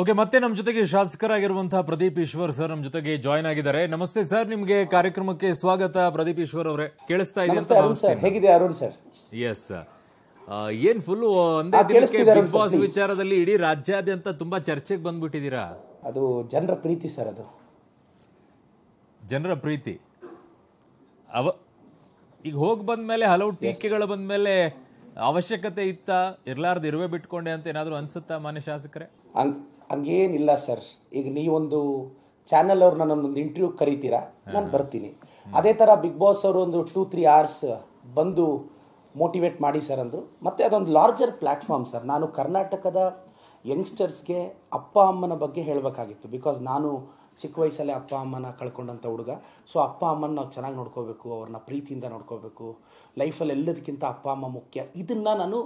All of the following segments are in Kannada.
ಓಕೆ ಮತ್ತೆ ನಮ್ಮ ಜೊತೆಗೆ ಶಾಸಕರಾಗಿರುವಂತಹ ಪ್ರದೀಪ್ ಈಶ್ವರ್ ಸರ್ ನಮ್ಮ ಜೊತೆಗೆ ಜಾಯ್ನ್ ಆಗಿದ್ದಾರೆ ನಮಸ್ತೆ ಸರ್ ನಿಮಗೆ ಕಾರ್ಯಕ್ರಮಕ್ಕೆ ಸ್ವಾಗತ ಪ್ರದೀಪ್ ಈಶ್ವರ್ ಅವರೇ ಕೇಳಿಸ್ತಾ ಇದೆ ಅರುಣ್ ಸರ್ ಎಸ್ ಏನ್ ಫುಲ್ ಒಂದೇ ದಿನಕ್ಕೆ ಬಿಗ್ ಬಾಸ್ ವಿಚಾರದಲ್ಲಿ ಇಡೀ ರಾಜ್ಯಾದ್ಯಂತ ತುಂಬಾ ಚರ್ಚೆಗೆ ಬಂದ್ಬಿಟ್ಟಿದ್ದೀರಾ ಅದು ಜನರ ಪ್ರೀತಿ ಸರ್ ಅದು ಜನರ ಪ್ರೀತಿ ಅವ ಈಗ ಹೋಗಿ ಬಂದ್ಮೇಲೆ ಹಲವು ಟೀಕೆಗಳು ಬಂದ್ಮೇಲೆ ಅವಶ್ಯಕತೆ ಇತ್ತ ಇರ್ಲಾರ್ದು ಇರುವೆ ಬಿಟ್ಕೊಂಡೆ ಅಂತ ಏನಾದರೂ ಅನ್ಸುತ್ತಾ ಮಾನ್ಯ ಶಾಸಕರೇ ಹಂಗೇನಿಲ್ಲ ಸರ್ ಈಗ ನೀವೊಂದು ಚಾನಲ್ ಅವ್ರು ನನ್ನೊಂದು ಇಂಟರ್ವ್ಯೂ ಕರಿತೀರಾ ನಾನು ಬರ್ತೀನಿ ಅದೇ ಥರ ಬಿಗ್ ಬಾಸ್ ಅವರು ಒಂದು ಟೂ ತ್ರೀ ಅವರ್ಸ್ ಬಂದು ಮೋಟಿವೇಟ್ ಮಾಡಿ ಸರ್ ಅಂದರು ಮತ್ತು ಅದೊಂದು ಲಾರ್ಜರ್ ಪ್ಲ್ಯಾಟ್ಫಾರ್ಮ್ ಸರ್ ನಾನು ಕರ್ನಾಟಕದ ಯಂಗ್ಸ್ಟರ್ಸ್ಗೆ ಅಪ್ಪ ಅಮ್ಮನ ಬಗ್ಗೆ ಹೇಳಬೇಕಾಗಿತ್ತು ಬಿಕಾಸ್ ನಾನು ಚಿಕ್ಕ ವಯಸ್ಸಲ್ಲೇ ಅಪ್ಪ ಅಮ್ಮನ ಕಳ್ಕೊಂಡಂಥ ಹುಡುಗ ಸೊ ಅಪ್ಪ ಅಮ್ಮನ ನಾವು ಚೆನ್ನಾಗಿ ನೋಡ್ಕೋಬೇಕು ಅವ್ರನ್ನ ಪ್ರೀತಿಯಿಂದ ನೋಡ್ಕೋಬೇಕು ಲೈಫಲ್ಲಿ ಎಲ್ಲದಕ್ಕಿಂತ ಅಪ್ಪ ಅಮ್ಮ ಮುಖ್ಯ ಇದನ್ನು ನಾನು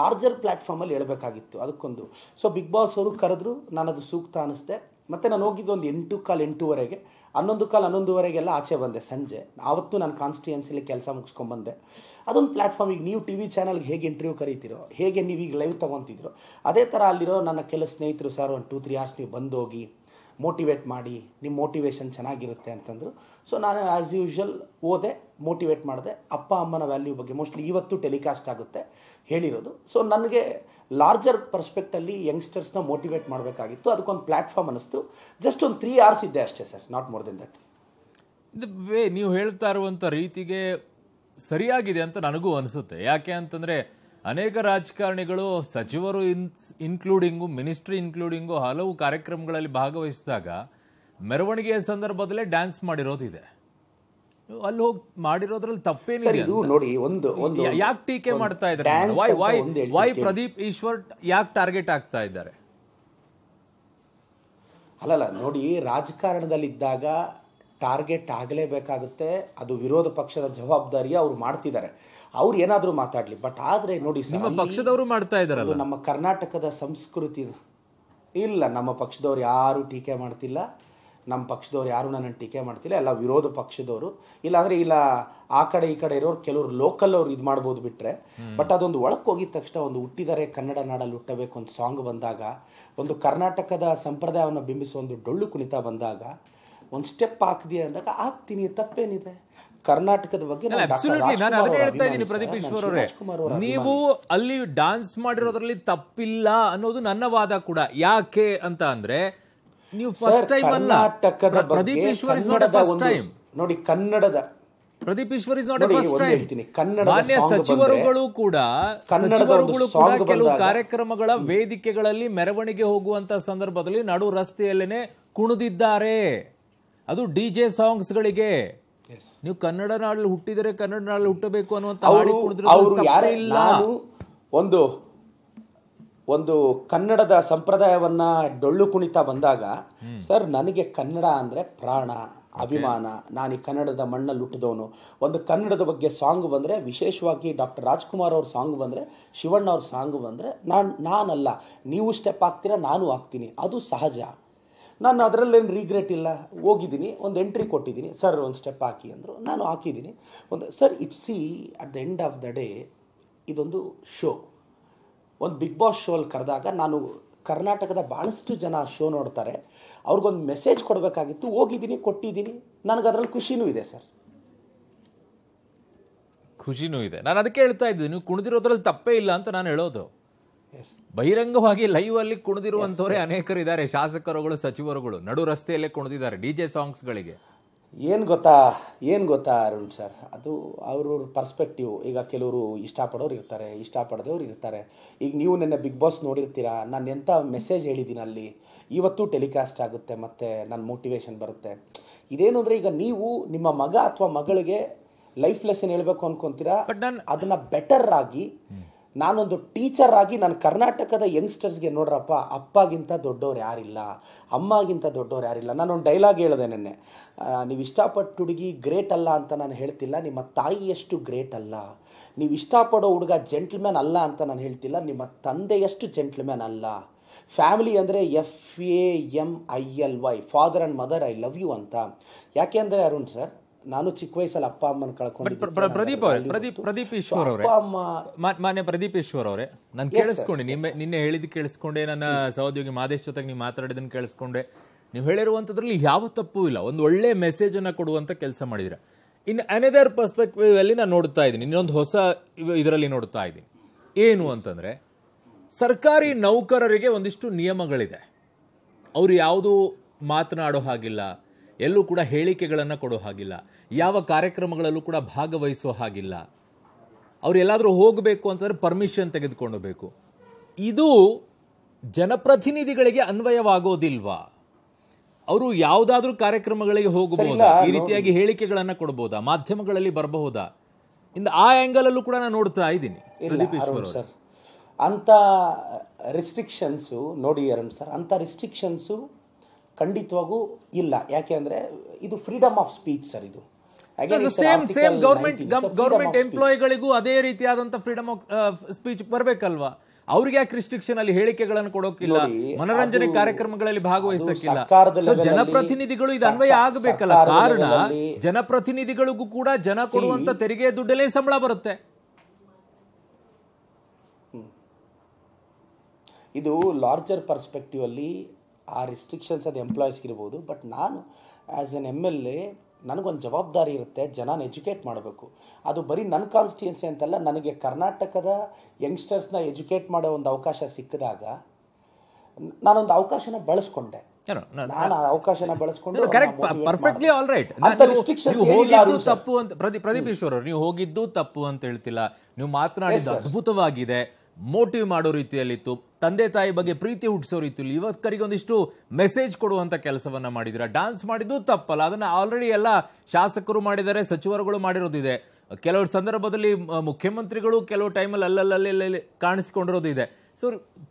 ಲಾರ್ಜರ್ ಪ್ಲ್ಯಾಟ್ಫಾರ್ಮಲ್ಲಿ ಹೇಳಬೇಕಾಗಿತ್ತು ಅದಕ್ಕೊಂದು ಸೊ ಬಿಗ್ ಬಾಸ್ ಅವರು ಕರೆದ್ರು ನಾನು ಅದು ಸೂಕ್ತ ಅನಿಸ್ದೆ ಮತ್ತು ನಾನು ಹೋಗಿದ್ದು ಒಂದು ಎಂಟು ಕಾಲು ಎಂಟೂವರೆಗೆ ಹನ್ನೊಂದು ಕಾಲ್ ಹನ್ನೊಂದುವರೆಗೆಲ್ಲ ಆಚೆ ಬಂದೆ ಸಂಜೆ ಆವತ್ತು ನಾನು ಕಾನ್ಸ್ಟಿಟ್ಯೂನ್ಸಿಲಿ ಕೆಲಸ ಮುಗಿಸ್ಕೊಂಡ್ಬಂದೆ ಅದೊಂದು ಪ್ಲ್ಯಾಟ್ಫಾರ್ಮ್ ಈಗ ನೀವು ಟಿ ವಿ ಚಾನಲ್ಗೆ ಹೇಗೆ ಇಂಟರ್ವ್ಯೂ ಕರೀತಿರೋ ಹೇಗೆ ನೀವು ಈಗ ಲೈವ್ ತೊಗೊತಿದ್ರು ಅದೇ ಥರ ಅಲ್ಲಿರೋ ನನ್ನ ಕೆಲ ಸ್ನೇಹಿತರು ಸರ್ ಒಂದು ಟೂ ತ್ರೀ ಅವರ್ಸ್ ನೀವು ಬಂದೋಗಿ ಮೋಟಿವೇಟ್ ಮಾಡಿ ನಿಮ್ಮ ಮೋಟಿವೇಶನ್ ಚೆನ್ನಾಗಿರುತ್ತೆ ಅಂತಂದರು ಸೊ ನಾನು ಆ್ಯಸ್ ಯೂಶ್ವಲ್ ಓದೆ ಮೋಟಿವೇಟ್ ಮಾಡಿದೆ ಅಪ್ಪ ಅಮ್ಮನ ವ್ಯಾಲ್ಯೂ ಬಗ್ಗೆ ಮೋಸ್ಟ್ಲಿ ಇವತ್ತು ಟೆಲಿಕಾಸ್ಟ್ ಆಗುತ್ತೆ ಹೇಳಿರೋದು ಸೊ ನನಗೆ ಲಾರ್ಜರ್ ಪರ್ಸ್ಪೆಕ್ಟಲ್ಲಿ ಯಂಗ್ಸ್ಟರ್ಸ್ನ ಮೋಟಿವೇಟ್ ಮಾಡಬೇಕಾಗಿತ್ತು ಅದಕ್ಕೊಂದು ಪ್ಲಾಟ್ಫಾರ್ಮ್ ಅನ್ನಿಸ್ತು ಜಸ್ಟ್ ಒಂದು ತ್ರೀ ಅವರ್ಸ್ ಇದ್ದೆ ಅಷ್ಟೇ sir not more than that ಇದು ವೇ ನೀವು ಹೇಳ್ತಾ ಇರುವಂಥ ರೀತಿಗೆ ಸರಿಯಾಗಿದೆ ಅಂತ ನನಗೂ ಅನಿಸುತ್ತೆ ಯಾಕೆ ಅಂತಂದರೆ ಅನೇಕ ರಾಜಕಾರಣಿಗಳು ಸಚಿವರು ಇನ್ ಇನ್ಕ್ಲೂಡಿಂಗು ಮಿನಿಸ್ಟ್ರಿ ಇನ್ಕ್ಲೂಡಿಂಗು ಹಲವು ಕಾರ್ಯಕ್ರಮಗಳಲ್ಲಿ ಭಾಗವಹಿಸಿದಾಗ ಮೆರವಣಿಗೆಯ ಸಂದರ್ಭದಲ್ಲೇ ಡ್ಯಾನ್ಸ್ ಮಾಡಿರೋದಿದೆ ಅಲ್ಲಿ ಹೋಗಿ ಮಾಡಿರೋದ್ರಲ್ಲಿ ತಪ್ಪೇನಿದೆ ನೋಡಿ ಒಂದು ಒಂದು ಯಾಕೆ ಟೀಕೆ ಮಾಡ್ತಾ ಇದ್ದಾರೆ ವೈ ವೈ ಪ್ರದೀಪ್ ಈಶ್ವರ್ ಯಾಕೆ ಟಾರ್ಗೆಟ್ ಆಗ್ತಾ ಇದ್ದಾರೆ ಅಲ್ಲಲ್ಲ ನೋಡಿ ರಾಜಕಾರಣದಲ್ಲಿದ್ದಾಗ ಟಾರ್ಗೆಟ್ ಆಗಲೇಬೇಕಾಗುತ್ತೆ ಅದು ವಿರೋಧ ಪಕ್ಷದ ಜವಾಬ್ದಾರಿಯ ಅವ್ರು ಮಾಡ್ತಿದ್ದಾರೆ ಅವ್ರು ಏನಾದರೂ ಮಾತಾಡಲಿ ಬಟ್ ಆದರೆ ನೋಡಿ ನಮ್ಮ ಪಕ್ಷದವರು ಮಾಡ್ತಾ ಇದ್ದಾರೆ ನಮ್ಮ ಕರ್ನಾಟಕದ ಸಂಸ್ಕೃತಿ ಇಲ್ಲ ನಮ್ಮ ಪಕ್ಷದವ್ರು ಯಾರು ಟೀಕೆ ಮಾಡ್ತಿಲ್ಲ ನಮ್ಮ ಪಕ್ಷದವ್ರು ಯಾರು ನನ್ನ ಟೀಕೆ ಮಾಡ್ತಿಲ್ಲ ಎಲ್ಲ ವಿರೋಧ ಪಕ್ಷದವರು ಅಂದ್ರೆ ಇಲ್ಲ ಆ ಕಡೆ ಈ ಕಡೆ ಇರೋರು ಕೆಲವರು ಲೋಕಲ್ ಅವ್ರು ಇದು ಮಾಡ್ಬೋದು ಬಿಟ್ಟರೆ ಬಟ್ ಅದೊಂದು ಒಳಕ್ಕೆ ಹೋಗಿದ ತಕ್ಷಣ ಒಂದು ಹುಟ್ಟಿದರೆ ಕನ್ನಡ ನಾಡಲ್ಲಿ ಹುಟ್ಟಬೇಕು ಒಂದು ಸಾಂಗ್ ಬಂದಾಗ ಒಂದು ಕರ್ನಾಟಕದ ಸಂಪ್ರದಾಯವನ್ನು ಬಿಂಬಿಸುವ ಒಂದು ಡೊಳ್ಳು ಕುಣಿತ ಬಂದಾಗ ಒಂದು ಸ್ಟೆಪ್ ಹಾಕ್ದಿ ಅಂದಾಗ ಹಾಕ್ತೀನಿ ತಪ್ಪೇನಿದೆ ಕರ್ನಾಟಕದ ಬಗ್ಗೆ ನಾನು ಹೇಳ್ತಾ ಇದ್ದೀನಿ ಪ್ರದೀಪ್ ಈಶ್ವರ್ ನೀವು ಅಲ್ಲಿ ಡಾನ್ಸ್ ಮಾಡಿರೋದ್ರಲ್ಲಿ ತಪ್ಪಿಲ್ಲ ಅನ್ನೋದು ನನ್ನ ವಾದ ಕೂಡ ಯಾಕೆ ಅಂತ ಅಂದ್ರೆ ನೀವು ಫಸ್ಟ್ ಟೈಮ್ ಅಲ್ಲ Pradeep Eshwar is not first time ನೋಡಿ ಕನ್ನಡದ Pradeep Eshwar is not first time ಮಾನ್ಯ ಸಚಿವರುಗಳು ಕೂಡ ಸಚಿವರುಗಳು ಕೂಡ ಕೆಲವು ಕಾರ್ಯಕ್ರಮಗಳ ವೇದಿಕೆಗಳಲ್ಲಿ ಮೆರವಣಿಗೆ ಹೋಗುವಂತ ಸಂದರ್ಭದಲ್ಲಿ ನಡು ರಸ್ತೆಯಲ್ಲೇನೆ ಕುಣಿದಿದ್ದಾರೆ ಅದು ಡಿಜೆ ಜೆ ಸಾಂಗ್ಸ್ಗಳಿಗೆ ನೀವು ಕನ್ನಡ ನಾಡಲ್ಲಿ ಹುಟ್ಟಿದರೆ ಕನ್ನಡ ನಾಡಲ್ಲಿ ಹುಟ್ಟಬೇಕು ಅನ್ನುವಂತ ಅವರು ಯಾರೇ ಇಲ್ಲ ಒಂದು ಒಂದು ಕನ್ನಡದ ಸಂಪ್ರದಾಯವನ್ನ ಡೊಳ್ಳು ಕುಣಿತ ಬಂದಾಗ ಸರ್ ನನಗೆ ಕನ್ನಡ ಅಂದ್ರೆ ಪ್ರಾಣ ಅಭಿಮಾನ ನಾನು ಈ ಕನ್ನಡದ ಮಣ್ಣಲ್ಲಿ ಹುಟ್ಟಿದವನು ಒಂದು ಕನ್ನಡದ ಬಗ್ಗೆ ಸಾಂಗ್ ಬಂದರೆ ವಿಶೇಷವಾಗಿ ಡಾಕ್ಟರ್ ರಾಜ್ಕುಮಾರ್ ಅವ್ರ ಸಾಂಗ್ ಬಂದರೆ ಶಿವಣ್ಣ ಅವ್ರ ಸಾಂಗ್ ಬಂದರೆ ನಾನು ನಾನಲ್ಲ ನೀವು ಸ್ಟೆಪ್ ಆಗ್ತೀರಾ ನಾನು ಹಾಕ್ತೀನಿ ಅದು ಸಹಜ ನಾನು ಅದರಲ್ಲೇನು ರಿಗ್ರೆಟ್ ಇಲ್ಲ ಹೋಗಿದ್ದೀನಿ ಒಂದು ಎಂಟ್ರಿ ಕೊಟ್ಟಿದ್ದೀನಿ ಸರ್ ಒಂದು ಸ್ಟೆಪ್ ಹಾಕಿ ಅಂದರು ನಾನು ಹಾಕಿದ್ದೀನಿ ಒಂದು sir it see at the end of the day ಇದೊಂದು ಶೋ ಒಂದು ಬಿಗ್ ಬಾಸ್ ಶೋ ಅಲ್ಲಿ ಕರೆದಾಗ ನಾನು ಕರ್ನಾಟಕದ ಭಾಳಷ್ಟು ಜನ ಶೋ ನೋಡ್ತಾರೆ ಅವ್ರಿಗೊಂದು ಮೆಸೇಜ್ ಕೊಡಬೇಕಾಗಿತ್ತು ಹೋಗಿದ್ದೀನಿ ಕೊಟ್ಟಿದ್ದೀನಿ ನನಗೆ ಅದರಲ್ಲಿ ಖುಷಿನೂ ಇದೆ ಸರ್ ಖುಷಿನೂ ಇದೆ ನಾನು ಅದಕ್ಕೆ ಹೇಳ್ತಾ ಇದ್ದೀನಿ ಕುಣಿದಿರೋದ್ರಲ್ಲಿ ತಪ್ಪೇ ಇಲ್ಲ ಅಂತ ನಾನು ಹೇಳೋದು ಬಹಿರಂಗವಾಗಿ ಲೈವ್ ಅಲ್ಲಿ ಕುಣಿದಿರುವಂತವರೇ ಅನೇಕರು ಇದ್ದಾರೆ ಶಾಸಕರುಗಳು ಸಚಿವರುಗಳು ನಡು ರಸ್ತೆಯಲ್ಲೇ ಕುಣಿದಿದ್ದಾರೆ ಡಿ ಜೆ ಸಾಂಗ್ಸ್ಗಳಿಗೆ ಏನು ಗೊತ್ತಾ ಏನು ಗೊತ್ತಾ ಅರುಣ್ ಸರ್ ಅದು ಅವ್ರವ್ರ ಪರ್ಸ್ಪೆಕ್ಟಿವ್ ಈಗ ಕೆಲವರು ಇಷ್ಟಪಡೋರು ಇರ್ತಾರೆ ಇಷ್ಟಪಡದವ್ರು ಇರ್ತಾರೆ ಈಗ ನೀವು ನೆನ್ನೆ ಬಿಗ್ ಬಾಸ್ ನೋಡಿರ್ತೀರಾ ನಾನು ಎಂಥ ಮೆಸೇಜ್ ಹೇಳಿದ್ದೀನಿ ಅಲ್ಲಿ ಇವತ್ತು ಟೆಲಿಕಾಸ್ಟ್ ಆಗುತ್ತೆ ಮತ್ತು ನನ್ನ ಮೋಟಿವೇಶನ್ ಬರುತ್ತೆ ಇದೇನು ಅಂದರೆ ಈಗ ನೀವು ನಿಮ್ಮ ಮಗ ಅಥವಾ ಮಗಳಿಗೆ ಲೈಫ್ ಲೆಸನ್ ಹೇಳಬೇಕು ಅನ್ಕೊಂತೀರಾ ಅದನ್ನು ಬೆಟರ್ ಆಗಿ ನಾನೊಂದು ಟೀಚರ್ ಆಗಿ ನಾನು ಕರ್ನಾಟಕದ ಯಂಗ್ಸ್ಟರ್ಸ್ಗೆ ನೋಡ್ರಪ್ಪ ಅಪ್ಪಗಿಂತ ದೊಡ್ಡವ್ರು ಯಾರಿಲ್ಲ ಅಮ್ಮಗಿಂತ ದೊಡ್ಡವ್ರು ಯಾರಿಲ್ಲ ನಾನೊಂದು ಡೈಲಾಗ್ ಹೇಳಿದೆ ನೆನ್ನೆ ನೀವು ಇಷ್ಟಪಟ್ಟು ಹುಡುಗಿ ಗ್ರೇಟ್ ಅಲ್ಲ ಅಂತ ನಾನು ಹೇಳ್ತಿಲ್ಲ ನಿಮ್ಮ ತಾಯಿಯಷ್ಟು ಗ್ರೇಟ್ ಅಲ್ಲ ನೀವು ಇಷ್ಟಪಡೋ ಹುಡುಗ ಜೆಂಟ್ಲ್ಮ್ಯಾನ್ ಅಲ್ಲ ಅಂತ ನಾನು ಹೇಳ್ತಿಲ್ಲ ನಿಮ್ಮ ತಂದೆಯಷ್ಟು ಜೆಂಟ್ಲ್ಮ್ಯಾನ್ ಅಲ್ಲ ಫ್ಯಾಮಿಲಿ ಅಂದರೆ F A M I L Y father and mother I love you ಅಂತ ಯಾಕೆ ಅಂದರೆ ಅರುಣ್ ಸರ್ ನಾನು ಚಿಕ್ಕ ವಯಸ್ಸಲ್ಲಿ ಅಪ್ಪ ಅಮ್ಮನ ಕಳ್ಕೊಂಡು ಪ್ರದೀಪ್ ಅವರೇ ಪ್ರದೀಪ್ ಪ್ರದೀಪ್ ಈಶ್ವರ್ ಅವರೇ ಮಾನ್ಯ ಪ್ರದೀಪ್ ಈಶ್ವರ್ ಅವರೇ ನಾನು ಕೇಳಿಸ್ಕೊಂಡೆ ನಿಮ್ಮ ನಿನ್ನೆ ಹೇಳಿದ್ ಕೇಳಿಸ್ಕೊಂಡೆ ನನ್ನ ಸಹೋದ್ಯೋಗಿ ಮಾದೇಶ್ ಜೊತೆಗೆ ನೀವು ಮಾತಾಡಿದನ್ನು ಕೇಳಿಸ್ಕೊಂಡೆ ನೀವು ಹೇಳಿರುವಂಥದ್ರಲ್ಲಿ ಯಾವ ತಪ್ಪು ಇಲ್ಲ ಒಂದು ಒಳ್ಳೆ ಮೆಸೇಜ್ ಅನ್ನ ಕೊಡುವಂತ ಕೆಲಸ ಮಾಡಿದ್ರೆ ಇನ್ನು ಅನದರ್ ಪರ್ಸ್ಪೆಕ್ಟಿವ್ ಅಲ್ಲಿ ನಾನು ನೋಡ್ತಾ ಇದ್ದೀನಿ ಇನ್ನೊಂದು ಹೊಸ ಇದರಲ್ಲಿ ನೋಡ್ತಾ ಇದ್ದೀನಿ ಏನು ಅಂತಂದ್ರೆ ಸರ್ಕಾರಿ ನೌಕರರಿಗೆ ಒಂದಿಷ್ಟು ನಿಯಮಗಳಿದೆ ಅವರು ಯಾವುದು ಮಾತನಾಡೋ ಹಾಗಿಲ್ಲ ಎಲ್ಲೂ ಕೂಡ ಹೇಳಿಕೆಗಳನ್ನು ಕೊಡೋ ಹಾಗಿಲ್ಲ ಯಾವ ಕಾರ್ಯಕ್ರಮಗಳಲ್ಲೂ ಕೂಡ ಭಾಗವಹಿಸೋ ಹಾಗಿಲ್ಲ ಎಲ್ಲಾದರೂ ಹೋಗಬೇಕು ಅಂತಂದರೆ ಪರ್ಮಿಷನ್ ತೆಗೆದುಕೊಂಡಬೇಕು ಇದು ಜನಪ್ರತಿನಿಧಿಗಳಿಗೆ ಅನ್ವಯವಾಗೋದಿಲ್ವಾ ಅವರು ಯಾವುದಾದ್ರೂ ಕಾರ್ಯಕ್ರಮಗಳಿಗೆ ಹೋಗಬಹುದಾ ಈ ರೀತಿಯಾಗಿ ಹೇಳಿಕೆಗಳನ್ನು ಕೊಡಬಹುದಾ ಮಾಧ್ಯಮಗಳಲ್ಲಿ ಬರಬಹುದಾ ಇಂದ ಆ ಆ್ಯಂಗಲಲ್ಲೂ ಕೂಡ ನಾನು ನೋಡ್ತಾ ಇದ್ದೀನಿ ಸರ್ ಅಂತ ರಿಸ್ಟ್ರಿಕ್ಷನ್ಸು ನೋಡಿ ಎರಡು ಸರ್ ಅಂಥ ರಿಸ್ಟ್ರಿಕ್ಷನ್ಸು ಖಂಡಿತವಾಗೂ ಇಲ್ಲ ಯಾಕೆ ಅಂದರೆ ಇದು ಫ್ರೀಡಮ್ ಆಫ್ ಸ್ಪೀಚ್ ಸರ್ ಇದು ಸೇಮ್ ಸೇಮ್ ಗೌರ್ಮೆಂಟ್ ಗೌರ್ಮೆಂಟ್ ಎಂಪ್ಲಾಯಿಗಳಿಗೂ ಅದೇ ರೀತಿಯಾದಂತ ಫ್ರೀಡಮ್ ಆಫ್ ಸ್ಪೀಚ್ ಬರಬೇಕಲ್ವಾ ಅವ್ರಿಗೆ ಯಾಕೆ ರಿಸ್ಟ್ರಿಕ್ಷನ್ ಅಲ್ಲಿ ಹೇಳಿಕೆಗಳನ್ನು ಕೊಡೋಕಿಲ್ಲ ಮನೋರಂಜನೆ ಕಾರ್ಯಕ್ರಮಗಳಲ್ಲಿ ಭಾಗವಹಿಸಕ್ಕಿಲ್ಲ ಜನಪ್ರತಿನಿಧಿಗಳು ಇದು ಅನ್ವಯ ಆಗಬೇಕಲ್ಲ ಕಾರಣ ಜನಪ್ರತಿನಿಧಿಗಳಿಗೂ ಕೂಡ ಜನ ಕೊಡುವಂತ ತೆರಿಗೆ ದುಡ್ಡಲ್ಲೇ ಸಂಬಳ ಬರುತ್ತೆ ಇದು ಲಾರ್ಜರ್ ಪರ್ಸ್ಪೆಕ್ಟಿವ್ ಅಲ್ಲಿ ಆ ರಿಸ್ಟ್ರಿಕ್ಷನ್ಸ್ ಅದು ಎಂಪ್ಲಾಯೀಸ್ಗೆ ಇರ್ಬೋದು ಬಟ್ ನಾನು as an M L A ನನಗೊಂದು ಜವಾಬ್ದಾರಿ ಇರುತ್ತೆ ಜನನ ಎಜುಕೇಟ್ ಮಾಡಬೇಕು ಅದು ಬರೀ ನನ್ನ ಕಾನ್ಸ್ಟಿಟ್ಯೂನ್ಸಿ ಅಂತಲ್ಲ ನನಗೆ ಕರ್ನಾಟಕದ ಯಂಗ್ಸ್ಟರ್ಸ್ನ ಎಜುಕೇಟ್ ಮಾಡೋ ಒಂದು ಅವಕಾಶ ಸಿಕ್ಕಿದಾಗ ನಾನೊಂದು ಅವಕಾಶನ ಬಳಸ್ಕೊಂಡೆ ನಾನು ಅವಕಾಶನ ಬಳಸ್ಕೊಂಡು ಪರ್ಫೆಕ್ಟ್ಲಿ ಆಲ್ ರೈಟ್ ಹೋಗಿದ್ದು ತಪ್ಪು ಅಂತ ಪ್ರದೀಪ್ ಈಶ್ವರ್ ನೀವು ಹೋಗಿದ್ದು ತಪ್ಪು ಅಂತ ಹೇಳ್ತಿಲ್ಲ ನೀವು ಮಾತನಾಡಿದ್ದು ಅದ್ಭುತವಾಗಿದೆ ಮೋಟಿವ್ ಮಾಡೋ ರೀತಿಯಲ್ಲಿತ್ತು ತಂದೆ ತಾಯಿ ಬಗ್ಗೆ ಪ್ರೀತಿ ಹುಟ್ಟಿಸೋ ರೀತಿಯಲ್ಲಿ ಯುವಕರಿಗೆ ಒಂದಿಷ್ಟು ಮೆಸೇಜ್ ಕೊಡುವಂಥ ಕೆಲಸವನ್ನು ಮಾಡಿದಿರ ಡಾನ್ಸ್ ಮಾಡಿದ್ದು ತಪ್ಪಲ್ಲ ಅದನ್ನು ಆಲ್ರೆಡಿ ಎಲ್ಲ ಶಾಸಕರು ಮಾಡಿದ್ದಾರೆ ಸಚಿವರುಗಳು ಮಾಡಿರೋದಿದೆ ಕೆಲವು ಸಂದರ್ಭದಲ್ಲಿ ಮುಖ್ಯಮಂತ್ರಿಗಳು ಕೆಲವು ಟೈಮಲ್ಲಿ ಅಲ್ಲಲ್ಲಲ್ಲಿ ಕಾಣಿಸ್ಕೊಂಡಿರೋದು ಇದೆ ಸೊ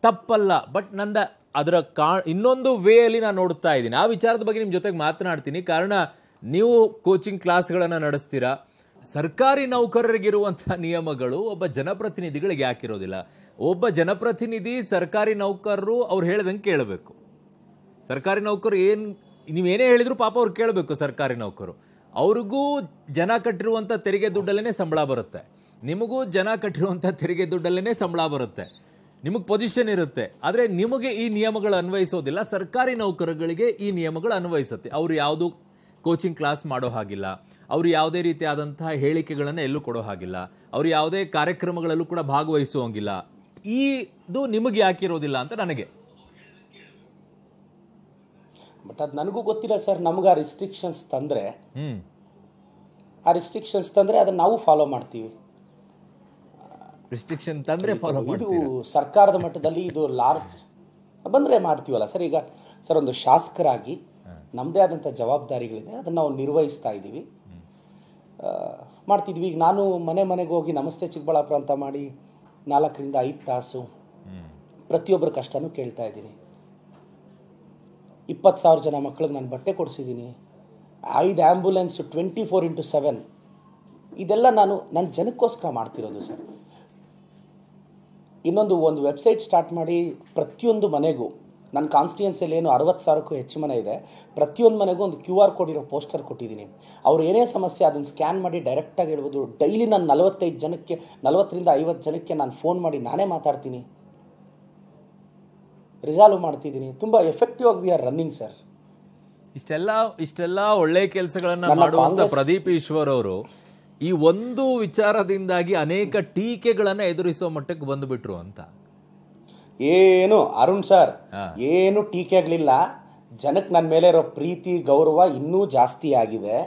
ತಪ್ಪಲ್ಲ ಬಟ್ ನಂದ ಅದರ ಕಾ ಇನ್ನೊಂದು ವೇಯಲ್ಲಿ ನಾನು ನೋಡ್ತಾ ಇದ್ದೀನಿ ಆ ವಿಚಾರದ ಬಗ್ಗೆ ನಿಮ್ಮ ಜೊತೆಗೆ ಮಾತನಾಡ್ತೀನಿ ಕಾರಣ ನೀವು ಕೋಚಿಂಗ್ ಕ್ಲಾಸ್ಗಳನ್ನು ನಡೆಸ್ತೀರಾ ಸರ್ಕಾರಿ ನೌಕರರಿಗಿರುವಂಥ ನಿಯಮಗಳು ಒಬ್ಬ ಜನಪ್ರತಿನಿಧಿಗಳಿಗೆ ಯಾಕಿರೋದಿಲ್ಲ ಒಬ್ಬ ಜನಪ್ರತಿನಿಧಿ ಸರ್ಕಾರಿ ನೌಕರರು ಅವ್ರು ಹೇಳ್ದಂಗೆ ಕೇಳಬೇಕು ಸರ್ಕಾರಿ ನೌಕರು ಏನು ನೀವೇನೇ ಹೇಳಿದ್ರು ಪಾಪ ಅವ್ರು ಕೇಳಬೇಕು ಸರ್ಕಾರಿ ನೌಕರು ಅವ್ರಿಗೂ ಜನ ಕಟ್ಟಿರುವಂಥ ತೆರಿಗೆ ದುಡ್ಡಲ್ಲೇ ಸಂಬಳ ಬರುತ್ತೆ ನಿಮಗೂ ಜನ ಕಟ್ಟಿರುವಂಥ ತೆರಿಗೆ ದುಡ್ಡಲ್ಲೇ ಸಂಬಳ ಬರುತ್ತೆ ನಿಮಗೆ ಪೊಸಿಷನ್ ಇರುತ್ತೆ ಆದರೆ ನಿಮಗೆ ಈ ನಿಯಮಗಳು ಅನ್ವಯಿಸೋದಿಲ್ಲ ಸರ್ಕಾರಿ ನೌಕರಗಳಿಗೆ ಈ ನಿಯಮಗಳು ಅನ್ವಯಿಸುತ್ತೆ ಅವರು ಯಾವುದು ಕೋಚಿಂಗ್ ಕ್ಲಾಸ್ ಮಾಡೋ ಹಾಗಿಲ್ಲ ಅವರು ಯಾವುದೇ ರೀತಿಯಾದಂತಹ ಹೇಳಿಕೆಗಳನ್ನು ಎಲ್ಲೂ ಕೊಡೋ ಹಾಗಿಲ್ಲ ಅವರು ಯಾವುದೇ ಕಾರ್ಯಕ್ರಮಗಳಲ್ಲೂ ಕೂಡ ಭಾಗವಹಿಸುವಂಗಿಲ್ಲ ಇದು ನಿಮಗೆ ಯಾಕಿರೋದಿಲ್ಲ ಅಂತ ನನಗೆ ಬಟ್ ಅದು ನನಗೂ ಗೊತ್ತಿಲ್ಲ ಸರ್ ನಮ್ಗೆ ಆ ರಿಸ್ಟ್ರಿಕ್ಷನ್ಸ್ ತಂದರೆ ಆ ರಿಸ್ಟ್ರಿಕ್ಷನ್ಸ್ ತಂದರೆ ಅದನ್ನು ನಾವು ಫಾಲೋ ಮಾಡ್ತೀವಿ ರಿಸ್ಟ್ರಿಕ್ಷನ್ ತಂದರೆ ಫಾಲೋ ಇದು ಸರ್ಕಾರದ ಮಟ್ಟದಲ್ಲಿ ಇದು ಲಾರ್ಜ್ ಬಂದರೆ ಮಾಡ್ತೀವಲ್ಲ ಸರ್ ಈಗ ಸರ್ ಒಂದು ಶಾಸಕರಾಗಿ ನಮ್ಮದೇ ಆದಂಥ ಜವಾಬ್ದಾರಿಗಳಿದೆ ಅದನ್ನು ನಾವು ನಿರ್ವಹಿಸ್ತಾ ಇದ್ದೀವಿ ಮಾಡ್ತಿದ್ವಿ ಈಗ ನಾನು ಮನೆ ಮನೆಗೆ ಹೋಗಿ ನಮಸ್ತೆ ಚಿಕ್ಕಬಳ್ಳಾಪುರ ಅಂತ ಮಾಡಿ ನಾಲ್ಕರಿಂದ ಐದು ತಾಸು ಪ್ರತಿಯೊಬ್ಬರ ಕಷ್ಟನೂ ಕೇಳ್ತಾ ಇದ್ದೀನಿ ಇಪ್ಪತ್ತು ಸಾವಿರ ಜನ ಮಕ್ಕಳಿಗೆ ನಾನು ಬಟ್ಟೆ ಕೊಡಿಸಿದ್ದೀನಿ ಐದು ambulance twenty four into seven ಇದೆಲ್ಲ ನಾನು ನನ್ನ ಜನಕ್ಕೋಸ್ಕರ ಮಾಡ್ತಿರೋದು ಸರ್ ಇನ್ನೊಂದು ಒಂದು ವೆಬ್ಸೈಟ್ ಸ್ಟಾರ್ಟ್ ಮಾಡಿ ಪ್ರತಿಯೊಂದು ಮನೆಗೂ ನನ್ನ ಕಾನ್ಸ್ಟಿಟ್ಯೂನ್ಸಿಯಲ್ಲಿ ಏನು ಅರವತ್ತು ಸಾವಿರಕ್ಕೂ ಹೆಚ್ಚು ಮನೆ ಇದೆ ಪ್ರತಿಯೊಂದು ಮನೆಗೂ ಒಂದು ಕ್ಯೂ ಆರ್ ಕೋಡ್ ಇರೋ ಪೋಸ್ಟರ್ ಕೊಟ್ಟಿದ್ದೀನಿ ಅವ್ರು ಏನೇ ಸಮಸ್ಯೆ ಅದನ್ನು ಸ್ಕ್ಯಾನ್ ಮಾಡಿ ಡೈರೆಕ್ಟಾಗಿ ಹೇಳ್ಬೋದು ಡೈಲಿ ನಾನು ನಲವತ್ತೈದು ಜನಕ್ಕೆ ನಲವತ್ತರಿಂದ ಐವತ್ತು ಜನಕ್ಕೆ ನಾನು ಫೋನ್ ಮಾಡಿ ನಾನೇ ಮಾತಾಡ್ತೀನಿ ರಿಸಾಲ್ವ್ ಮಾಡ್ತಿದ್ದೀನಿ ತುಂಬ ಎಫೆಕ್ಟಿವ್ ಆಗಿ ವಿ ಆರ್ ರನ್ನಿಂಗ್ ಸರ್ ಇಷ್ಟೆಲ್ಲ ಇಷ್ಟೆಲ್ಲ ಒಳ್ಳೆ ಕೆಲಸಗಳನ್ನು ಮಾಡುವಂತ ಪ್ರದೀಪ್ ಈಶ್ವರ್ ಅವರು ಈ ಒಂದು ವಿಚಾರದಿಂದಾಗಿ ಅನೇಕ ಟೀಕೆಗಳನ್ನು ಎದುರಿಸೋ ಮಟ್ಟಕ್ಕೆ ಬಂದುಬಿಟ್ರು ಅಂತ ಏನು ಅರುಣ್ ಸರ್ ಏನು ಟೀಕೆಗಳಿಲ್ಲ ಆಗಲಿಲ್ಲ ಜನಕ್ಕೆ ನನ್ನ ಮೇಲೆ ಇರೋ ಪ್ರೀತಿ ಗೌರವ ಇನ್ನೂ ಜಾಸ್ತಿ ಆಗಿದೆ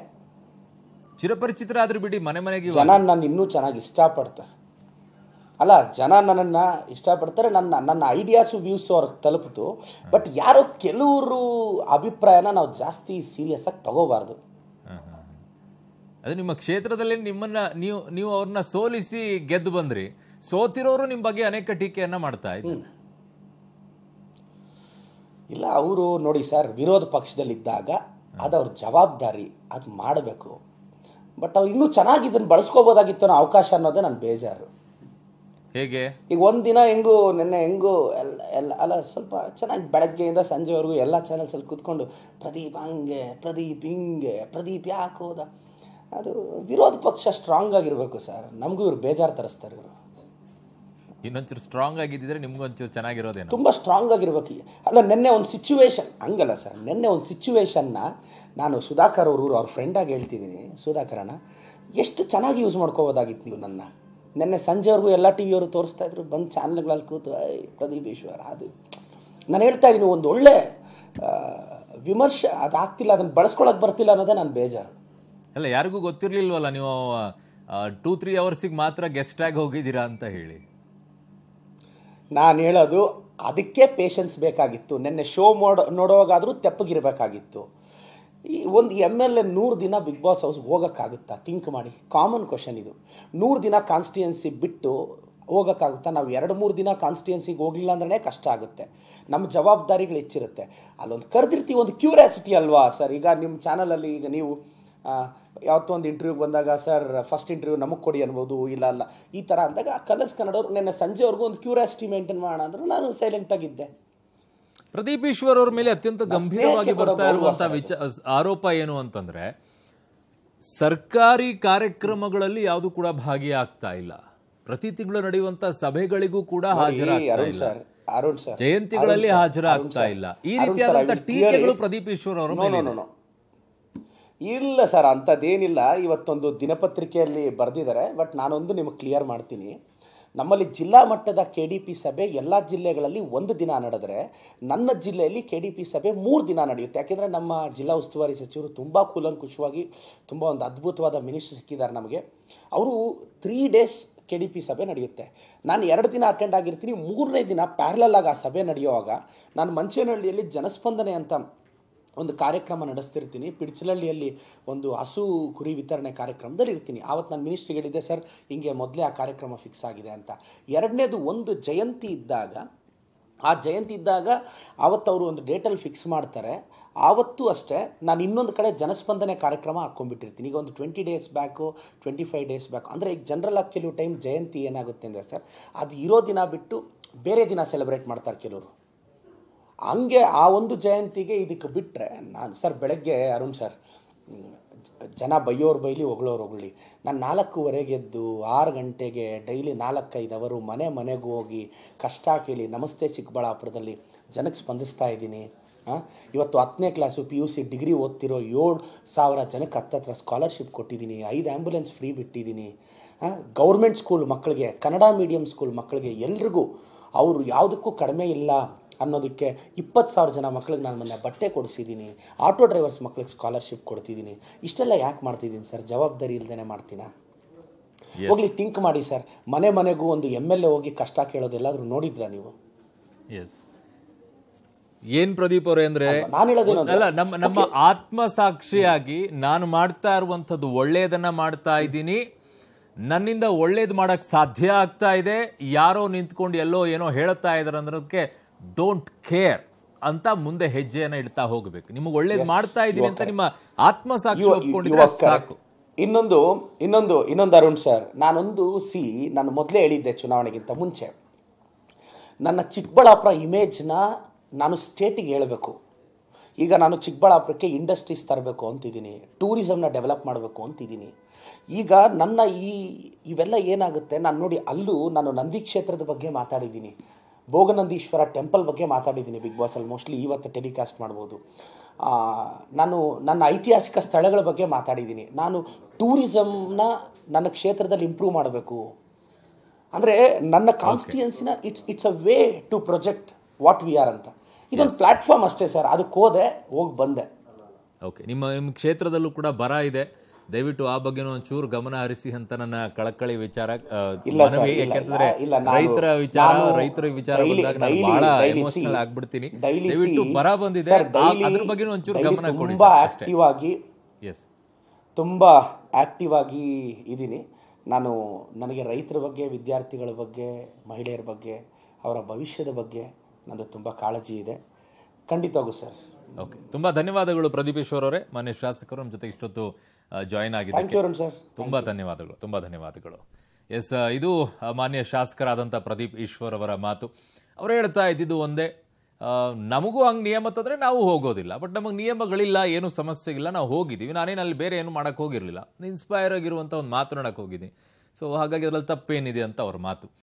ಚಿರಪರಿಚಿತರಾದ್ರೂ ಬಿಡಿ ಮನೆ ಮನೆಗೆ ಜನ ನಾನು ಇನ್ನೂ ಚೆನ್ನಾಗಿ ಇಷ್ಟಪಡ್ತಾರೆ ಅಲ್ಲ ಜನ ನನ್ನನ್ನು ಇಷ್ಟಪಡ್ತಾರೆ ನನ್ನ ನನ್ನ ಐಡಿಯಾಸು ವ್ಯೂಸು ಅವ್ರಿಗೆ ತಲುಪಿತು ಬಟ್ ಯಾರೋ ಕೆಲವರು ಅಭಿಪ್ರಾಯನ ನಾವು ಜಾಸ್ತಿ ಸೀರಿಯಸ್ ಆಗಿ ತಗೋಬಾರ್ದು ಅದು ನಿಮ್ಮ ಕ್ಷೇತ್ರದಲ್ಲಿ ನಿಮ್ಮನ್ನ ನೀವು ನೀವು ಅವ್ರನ್ನ ಸೋಲಿಸಿ ಗೆದ್ದು ಬಂದ್ರಿ ಸೋತಿರೋರು ನಿಮ್ಮ ಬಗ್ಗೆ ಅನೇಕ ಟೀಕೆಯನ್ನ ಮಾಡ್ತಾ ಇದ್ದಾರೆ ಇಲ್ಲ ಅವರು ನೋಡಿ ಸರ್ ವಿರೋಧ ಪಕ್ಷದಲ್ಲಿದ್ದಾಗ ಅದು ಅವ್ರ ಜವಾಬ್ದಾರಿ ಅದು ಮಾಡಬೇಕು ಬಟ್ ಅವ್ರು ಇನ್ನೂ ಚೆನ್ನಾಗಿ ಇದನ್ನು ಬಳಸ್ಕೋಬೋದಾಗಿತ್ತು ಅನ್ನೋ ಅವಕಾಶ ಅನ್ನೋದೇ ನನ್ನ ಬೇಜಾರು ಹೇಗೆ ಈಗ ಒಂದು ದಿನ ಹೆಂಗೂ ನಿನ್ನೆ ಹೆಂಗೂ ಎಲ್ಲ ಎಲ್ಲ ಅಲ್ಲ ಸ್ವಲ್ಪ ಚೆನ್ನಾಗಿ ಬೆಳಗ್ಗೆಯಿಂದ ಸಂಜೆವರೆಗೂ ಎಲ್ಲ ಚಾನಲ್ಸಲ್ಲಿ ಕೂತ್ಕೊಂಡು ಪ್ರದೀಪ್ ಹಂಗೆ ಪ್ರದೀಪ್ ಹಿಂಗೆ ಪ್ರದೀಪ್ ಯಾಕೆ ಹೋದ ಅದು ವಿರೋಧ ಪಕ್ಷ ಸ್ಟ್ರಾಂಗ್ ಆಗಿರಬೇಕು ಸರ್ ನಮಗೂ ಇವ್ರು ಬೇಜಾರು ತರಿಸ್ತಾರೆ ಇವರು ಇನ್ನೊಂಚೂರು ಸ್ಟ್ರಾಂಗ್ ಆಗಿದ್ದರೆ ನಿಮ್ಗೊಂಚೂರು ಚೆನ್ನಾಗಿರೋದೇನು ತುಂಬ ಸ್ಟ್ರಾಂಗ್ ಆಗಿರ್ಬೇಕು ಅಲ್ಲ ನಿನ್ನೆ ಒಂದು ಸಿಚುವೇಶನ್ ಹಂಗಲ್ಲ ಸರ್ ನಿನ್ನೆ ಒಂದು ಸಿಚುವೇಶನ್ನ ನಾನು ಸುಧಾಕರ್ ಅವರು ಅವ್ರ ಫ್ರೆಂಡಾಗಿ ಹೇಳ್ತಿದ್ದೀನಿ ಸುಧಾಕರಣ ಎಷ್ಟು ಚೆನ್ನಾಗಿ ಯೂಸ್ ಮಾಡ್ಕೋಬೋದಾಗಿತ್ತು ನೀವು ನನ್ನ ನಿನ್ನೆ ಸಂಜೆವರೆಗೂ ಎಲ್ಲ ಟಿ ವಿಯವರು ತೋರಿಸ್ತಾ ಇದ್ರು ಬಂದು ಚಾನಲ್ಗಳಲ್ಲಿ ಕೂತು ಪ್ರದೀಪ್ ಈಶ್ವರ್ ಅದು ನಾನು ಹೇಳ್ತಾ ಇದ್ದೀನಿ ಒಂದು ಒಳ್ಳೆ ವಿಮರ್ಶೆ ಅದು ಆಗ್ತಿಲ್ಲ ಅದನ್ನು ಬಳಸ್ಕೊಳಕ್ಕೆ ಬರ್ತಿಲ್ಲ ಅನ್ನೋದೇ ನಾನು ಬೇಜಾರು ಅಲ್ಲ ಯಾರಿಗೂ ಗೊತ್ತಿರಲಿಲ್ವಲ್ಲ ನೀವು ಟೂ ತ್ರೀ ಅವರ್ಸಿಗೆ ಮಾತ್ರ ಗೆಸ್ಟಾಗಿ ಹೋಗಿದ್ದೀರಾ ಅಂತ ಹೇಳಿ ನಾನು ಹೇಳೋದು ಅದಕ್ಕೆ ಪೇಷನ್ಸ್ ಬೇಕಾಗಿತ್ತು ನಿನ್ನೆ ಶೋ ಮಾಡೋ ನೋಡೋವಾಗಾದರೂ ತೆಪ್ಪಗಿರಬೇಕಾಗಿತ್ತು ಈ ಒಂದು ಎಮ್ ಎಲ್ ಎ ನೂರು ದಿನ ಬಿಗ್ ಬಾಸ್ ಹೌಸ್ಗೆ ಹೋಗೋಕ್ಕಾಗುತ್ತಾ ಥಿಂಕ್ ಮಾಡಿ ಕಾಮನ್ ಕ್ವಶನ್ ಇದು ನೂರು ದಿನ ಕಾನ್ಸ್ಟಿಟ್ಯೂನ್ಸಿ ಬಿಟ್ಟು ಹೋಗೋಕ್ಕಾಗುತ್ತಾ ನಾವು ಎರಡು ಮೂರು ದಿನ ಕಾನ್ಸ್ಟಿಟ್ಯೂನ್ಸಿಗೆ ಹೋಗಲಿಲ್ಲ ಅಂದ್ರೆ ಕಷ್ಟ ಆಗುತ್ತೆ ನಮ್ಮ ಜವಾಬ್ದಾರಿಗಳು ಹೆಚ್ಚಿರುತ್ತೆ ಅಲ್ಲೊಂದು ಕರೆದಿರ್ತೀವಿ ಒಂದು ಕ್ಯೂರಿಯಾಸಿಟಿ ಅಲ್ವಾ ಸರ್ ಈಗ ನಿಮ್ಮ ಚಾನಲಲ್ಲಿ ಈಗ ನೀವು ಯಾವತ್ತೋ ಒಂದು ಇಂಟರ್ವ್ಯೂಗೆ ಬಂದಾಗ ಸರ್ ಫಸ್ಟ್ ಇಂಟರ್ವ್ಯೂ ನಮಗೆ ಕೊಡಿ ಅನ್ಬೋದು ಇಲ್ಲ ಅಲ್ಲ ಈ ಥರ ಅಂದಾಗ ಕಲರ್ಸ್ ಕನ್ನಡವ್ರು ನಿನ್ನೆ ಸಂಜೆವರೆಗೂ ಒಂದು ಕ್ಯೂರಿಯಾಸಿಟಿ ಮೇಂಟೈನ್ ಮಾಡೋಣ ಅಂದ್ರೆ ನಾನು ಸೈಲೆಂಟಾಗಿದ್ದೆ ಪ್ರದೀಪ್ ಈಶ್ವರ್ ಅವ್ರ ಮೇಲೆ ಅತ್ಯಂತ ಗಂಭೀರವಾಗಿ ಬರ್ತಾ ಇರುವಂತ ಆರೋಪ ಏನು ಅಂತಂದ್ರೆ ಸರ್ಕಾರಿ ಕಾರ್ಯಕ್ರಮಗಳಲ್ಲಿ ಯಾವುದು ಕೂಡ ಭಾಗಿಯಾಗ್ತಾ ಇಲ್ಲ ಪ್ರತಿ ತಿಂಗಳು ನಡೆಯುವಂತ ಸಭೆಗಳಿಗೂ ಕೂಡ ಹಾಜರಾಗ್ತಾ ಇಲ್ಲ ಜಯಂತಿಗಳಲ್ಲಿ ಹಾಜರಾಗ್ತಾ ಇಲ್ಲ ಈ ರೀತಿಯಾದಂತಹ ಟೀಕೆಗಳು ಪ್ರದೀಪ್ ಈಶ್ವರ್ ಅವರ ಮೇಲೆ ಇಲ್ಲ ಸರ್ ಅಂಥದ್ದೇನಿಲ್ಲ ಇವತ್ತೊಂದು ದಿನಪತ್ರಿಕೆಯಲ್ಲಿ ಬರೆದಿದ್ದಾರೆ ಬಟ್ ನಾನೊಂದು ನಿಮಗೆ ಕ್ಲಿಯರ್ ಮಾಡ್ತೀನಿ ನಮ್ಮಲ್ಲಿ ಜಿಲ್ಲಾ ಮಟ್ಟದ ಕೆ ಡಿ ಪಿ ಸಭೆ ಎಲ್ಲ ಜಿಲ್ಲೆಗಳಲ್ಲಿ ಒಂದು ದಿನ ನಡೆದರೆ ನನ್ನ ಜಿಲ್ಲೆಯಲ್ಲಿ ಕೆ ಡಿ ಪಿ ಸಭೆ ಮೂರು ದಿನ ನಡೆಯುತ್ತೆ ಯಾಕೆಂದರೆ ನಮ್ಮ ಜಿಲ್ಲಾ ಉಸ್ತುವಾರಿ ಸಚಿವರು ತುಂಬ ಕೂಲಂಕುಷವಾಗಿ ತುಂಬ ಒಂದು ಅದ್ಭುತವಾದ ಮಿನಿಸ್ಟರ್ ಸಿಕ್ಕಿದ್ದಾರೆ ನಮಗೆ ಅವರು three days K D P ಸಭೆ ನಡೆಯುತ್ತೆ ನಾನು ಎರಡು ದಿನ ಅಟೆಂಡ್ ಆಗಿರ್ತೀನಿ ಮೂರನೇ ದಿನ ಪ್ಯಾರಲಾಗಿ ಆ ಸಭೆ ನಡೆಯುವಾಗ ನಾನು ಮಂಚೇನಹಳ್ಳಿಯಲ್ಲಿ ಜನಸ್ಪಂದನೆ ಅಂತ ಒಂದು ಕಾರ್ಯಕ್ರಮ ನಡೆಸ್ತಿರ್ತೀನಿ ಪಿಡ್ಚಲಹಳ್ಳಿಯಲ್ಲಿ ಒಂದು ಹಸು ಕುರಿ ವಿತರಣೆ ಕಾರ್ಯಕ್ರಮದಲ್ಲಿ ಇರ್ತೀನಿ ಆವತ್ತು ನಾನು ಮಿನಿಸ್ಟ್ರಿಗೆ ಹೇಳಿದ್ದೆ ಸರ್ ಹಿಂಗೆ ಮೊದಲೇ ಆ ಕಾರ್ಯಕ್ರಮ ಫಿಕ್ಸ್ ಆಗಿದೆ ಅಂತ ಎರಡನೇದು ಒಂದು ಜಯಂತಿ ಇದ್ದಾಗ ಆ ಜಯಂತಿ ಇದ್ದಾಗ ಆವತ್ತು ಅವರು ಒಂದು ಡೇಟಲ್ಲಿ ಫಿಕ್ಸ್ ಮಾಡ್ತಾರೆ ಆವತ್ತು ಅಷ್ಟೇ ನಾನು ಇನ್ನೊಂದು ಕಡೆ ಜನಸ್ಪಂದನೆ ಕಾರ್ಯಕ್ರಮ ಹಾಕ್ಕೊಂಡ್ಬಿಟ್ಟಿರ್ತೀನಿ ಈಗ ಒಂದು twenty days back twenty five days back ಅಂದರೆ ಈಗ ಜನರಲ್ ಆಗಿ ಕೆಲವು ಟೈಮ್ ಜಯಂತಿ ಏನಾಗುತ್ತೆ ಅಂದರೆ ಸರ್ ಅದು ಇರೋ ದಿನ ಬಿಟ್ಟು ಬೇರೆ ದಿನ ಸೆಲೆಬ್ರೇಟ್ ಮಾಡ್ತಾರೆ ಕೆಲವರು ಹಂಗೆ ಆ ಒಂದು ಜಯಂತಿಗೆ ಇದಕ್ಕೆ ಬಿಟ್ಟರೆ ನಾನು ಸರ್ ಬೆಳಗ್ಗೆ ಅರುಣ್ ಸರ್ ಜನ ಬೈಯೋರು ಬೈಲಿ ಹೊಗಳೋರು ಹೊಗಳಿ ನಾನು ನಾಲ್ಕೂವರೆಗೆ ಎದ್ದು ಆರು ಗಂಟೆಗೆ ಡೈಲಿ ನಾಲ್ಕೈದು ಅವರು ಮನೆ ಮನೆಗೂ ಹೋಗಿ ಕಷ್ಟ ಕೇಳಿ ನಮಸ್ತೆ ಚಿಕ್ಕಬಳ್ಳಾಪುರದಲ್ಲಿ ಜನಕ್ಕೆ ಸ್ಪಂದಿಸ್ತಾ ಇದ್ದೀನಿ ಇವತ್ತು ಹತ್ತನೇ class P U C degree ಓದ್ತಿರೋ ಏಳು ಸಾವಿರ ಜನಕ್ಕೆ ಹತ್ತತ್ರ ಸ್ಕಾಲರ್ಶಿಪ್ ಕೊಟ್ಟಿದ್ದೀನಿ ಐದು ಆ್ಯಂಬುಲೆನ್ಸ್ ಫ್ರೀ ಬಿಟ್ಟಿದ್ದೀನಿ ಗೌರ್ಮೆಂಟ್ ಸ್ಕೂಲ್ ಮಕ್ಕಳಿಗೆ ಕನ್ನಡ ಮೀಡಿಯಂ ಸ್ಕೂಲ್ ಮಕ್ಕಳಿಗೆ ಎಲ್ರಿಗೂ ಅವರು ಯಾವುದಕ್ಕೂ ಕಡಿಮೆ ಇಲ್ಲ ಅನ್ನೋದಕ್ಕೆ ಇಪ್ಪತ್ತು ಸಾವಿರ ಜನ ಮಕ್ಳಿಗೆ ನಾನು ಮೊನ್ನೆ ಬಟ್ಟೆ ಕೊಡಿಸಿದ್ದೀನಿ ಆಟೋ ಡ್ರೈವರ್ಸ್ ಮಕ್ಳಿಗೆ ಸ್ಕಾಲರ್ಶಿಪ್ ಕೊಡ್ತಿದ್ದೀನಿ ಇಷ್ಟೆಲ್ಲ ಯಾಕೆ ಮಾಡ್ತಿದ್ದೀನಿ ಸರ್ ಜವಾಬ್ದಾರಿ ಇಲ್ಲದೇ ಮಾಡ್ತೀನಾ ಹೋಗ್ಲಿ ಥಿಂಕ್ ಮಾಡಿ ಸರ್ ಮನೆ ಮನೆಗೂ ಒಂದು ಎಮ್ ಎಲ್ ಎ ಹೋಗಿ ಕಷ್ಟ ಕೇಳೋದೆಲ್ಲಾದರೂ ನೋಡಿದ್ರಾ ನೀವು ಎಸ್ ಏನ್ ಪ್ರದೀಪ್ ಅವರೇ ಅಂದ್ರೆ ಅಲ್ಲ ನಮ್ಮ ನಮ್ಮ ಸಾಕ್ಷಿಯಾಗಿ ನಾನು ಮಾಡ್ತಾ ಇರುವಂತದ್ದು ಒಳ್ಳೆಯದನ್ನ ಮಾಡ್ತಾ ಇದ್ದೀನಿ ನನ್ನಿಂದ ಒಳ್ಳೇದ್ ಮಾಡಕ್ ಸಾಧ್ಯ ಆಗ್ತಾ ಇದೆ ಯಾರೋ ನಿಂತ್ಕೊಂಡು ಎಲ್ಲೋ ಏನೋ ಹೇಳ್ತಾ ಇದಾರೆ ಅನ್ನೋದಕ್ಕೆ ಡೋಂಟ್ ಕೇರ್ ಅಂತ ಮುಂದೆ ಹೆಜ್ಜೆಯನ್ನ ಇಡ್ತಾ ಹೋಗಬೇಕು ನಿಮಗೆ ಒಳ್ಳೇದು ಮಾಡ್ತಾ ಇದ್ದೀನಿ ಅಂತ ನಿಮ್ಮ ಆತ್ಮಸಾಕ್ಷಿ ಒಪ್ಕೊಂಡಿದ್ರೆ ಸಾಕು ಇನ್ನೊಂದು ಇನ್ನೊಂದು ಇನ್ನೊಂದು ಅರುಣ್ ಸರ್ ನಾನೊಂದು ಸಿ ನಾನು ಮೊದಲೇ ಹೇಳಿದ್ದೆ ಚುನಾವಣೆಗಿಂತ ಮುಂಚೆ ನನ್ನ ಚಿಕ್ಕಬಳ್ಳಾಪುರ ಇಮೇಜ್ನ ನಾನು ಸ್ಟೇಟಿಗೆ ಹೇಳಬೇಕು ಈಗ ನಾನು ಚಿಕ್ಕಬಳ್ಳಾಪುರಕ್ಕೆ ಇಂಡಸ್ಟ್ರೀಸ್ ತರಬೇಕು ಅಂತಿದ್ದೀನಿ ಟೂರಿಸಮ್ನ ಡೆವಲಪ್ ಮಾಡಬೇಕು ಅಂತಿದ್ದೀನಿ ಈಗ ನನ್ನ ಈ ಇವೆಲ್ಲ ಏನಾಗುತ್ತೆ ನಾನು ನೋಡಿ ಅಲ್ಲೂ ನಾನು ನಂದಿ ಕ್ಷೇತ್ರದ ಬಗ್ಗೆ ಮಾತಾಡಿದ್ದೀನಿ ಭೋಗನಂದೀಶ್ವರ ಟೆಂಪಲ್ ಬಗ್ಗೆ ಮಾತಾಡಿದ್ದೀನಿ ಬಿಗ್ ಬಾಸಲ್ಲಿ ಮೋಸ್ಟ್ಲಿ ಇವತ್ತು ಟೆಲಿಕಾಸ್ಟ್ ಮಾಡ್ಬೋದು ನಾನು ನನ್ನ ಐತಿಹಾಸಿಕ ಸ್ಥಳಗಳ ಬಗ್ಗೆ ಮಾತಾಡಿದ್ದೀನಿ ನಾನು ಟೂರಿಸಮ್ನ ನನ್ನ ಕ್ಷೇತ್ರದಲ್ಲಿ ಇಂಪ್ರೂವ್ ಮಾಡಬೇಕು ಅಂದರೆ ನನ್ನ ಕಾನ್ಸ್ಟಿಟ್ಯೂನ್ಸಿನ it's it's a way to project what we are ಅಂತ ಇದೊಂದು ಪ್ಲಾಟ್ಫಾರ್ಮ್ ಅಷ್ಟೇ ಸರ್ ಅದಕ್ಕೆ ಹೋದೆ ಹೋಗಿ ಬಂದೆ ಓಕೆ ನಿಮ್ಮ ನಿಮ್ಮ ಕ್ಷೇತ್ರದಲ್ಲೂ ಕೂಡ ಬರ ಇದೆ ದಯವಿಟ್ಟು ಆ ಬಗ್ಗೆ ಒಂಚೂರು ಗಮನ ಹರಿಸಿ ಅಂತ ನನ್ನ ಕಳಕಳಿ ವಿಚಾರ ಯಾಕಂದ್ರೆ ರೈತರ ವಿಚಾರ ರೈತರ ವಿಚಾರ ಬಂದಾಗ ನಾನು ಬಹಳ ಎಮೋಷನಲ್ ಆಗ್ಬಿಡ್ತೀನಿ ದಯವಿಟ್ಟು ಬರ ಬಂದಿದೆ ಅದ್ರ ಬಗ್ಗೆ ಒಂಚೂರು ಗಮನ ಕೊಡಿ ಆಕ್ಟಿವ್ ಆಗಿ ಎಸ್ ತುಂಬಾ ಆಕ್ಟಿವ್ ಆಗಿ ಇದ್ದೀನಿ ನಾನು ನನಗೆ ರೈತರ ಬಗ್ಗೆ ವಿದ್ಯಾರ್ಥಿಗಳ ಬಗ್ಗೆ ಮಹಿಳೆಯರ ಬಗ್ಗೆ ಅವರ ಭವಿಷ್ಯದ ಬಗ್ಗೆ ನನ್ನದು ತುಂಬ ಕಾಳಜಿ ಇದೆ ಖಂಡಿತವಾಗೂ ಸರ್ ಓಕೆ ತುಂಬಾ ಧನ್ಯವಾದಗಳು ಪ್ರದೀಪೇಶ್ವರ್ ಅವರೇ ಮಾನ್ಯ ಶಾಸಕರು ನಮ್ಮ ಜೊತೆ ಇಷ್ಟೊತ್ತು ಜಾಯಿನ್ ಆಗಿದೆ ತುಂಬಾ ಧನ್ಯವಾದಗಳು ತುಂಬಾ ಧನ್ಯವಾದಗಳು ಎಸ್ ಇದು ಮಾನ್ಯ ಶಾಸಕರಾದಂಥ ಪ್ರದೀಪ್ ಈಶ್ವರ್ ಅವರ ಮಾತು ಅವರು ಹೇಳ್ತಾ ಇದ್ದಿದ್ದು ಒಂದೇ ನಮಗೂ ಹಂಗೆ ನಿಯಮ ತಂದರೆ ನಾವು ಹೋಗೋದಿಲ್ಲ ಬಟ್ ನಮಗೆ ನಿಯಮಗಳಿಲ್ಲ ಏನೂ ಸಮಸ್ಯೆ ಇಲ್ಲ ನಾವು ಹೋಗಿದ್ದೀವಿ ನಾನೇನು ಅಲ್ಲಿ ಬೇರೆ ಏನು ಮಾಡೋಕ್ಕೆ ಹೋಗಿರಲಿಲ್ಲ ಇನ್ಸ್ಪೈರ್ ಆಗಿರುವಂಥ ಒಂದು ಮಾತನಾಡೋಕ್ಕೆ ಹೋಗಿದ್ದೀನಿ ಸೊ ಹಾಗಾಗಿ ಅದರಲ್ಲಿ ತಪ್ಪೇನಿದೆ ಅಂತ ಅವ್ರ ಮಾತು